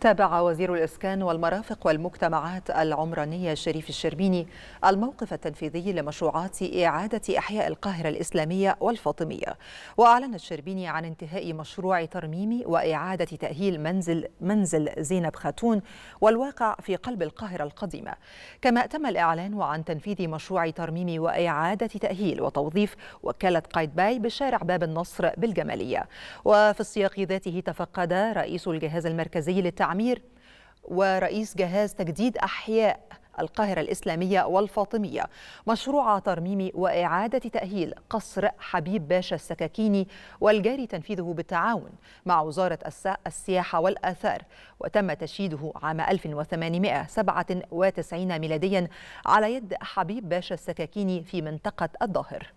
تابع وزير الإسكان والمرافق والمجتمعات العمرانية شريف الشربيني الموقف التنفيذي لمشروعات إعادة إحياء القاهرة الإسلامية والفاطمية وأعلن الشربيني عن انتهاء مشروع ترميم وإعادة تأهيل منزل منزل زينب خاتون والواقع في قلب القاهرة القديمة كما تم الإعلان عن تنفيذ مشروع ترميم وإعادة تأهيل وتوظيف وكالة باي بشارع باب النصر بالجمالية وفي السياق ذاته تفقد رئيس الجهاز المركزي للتعامل التعمير ورئيس جهاز تجديد أحياء القاهرة الإسلامية والفاطمية مشروع ترميم وإعادة تأهيل قصر حبيب باشا السكاكيني والجاري تنفيذه بالتعاون مع وزارة السياحة والآثار وتم تشييده عام 1897 ميلاديا على يد حبيب باشا السكاكيني في منطقة الظاهر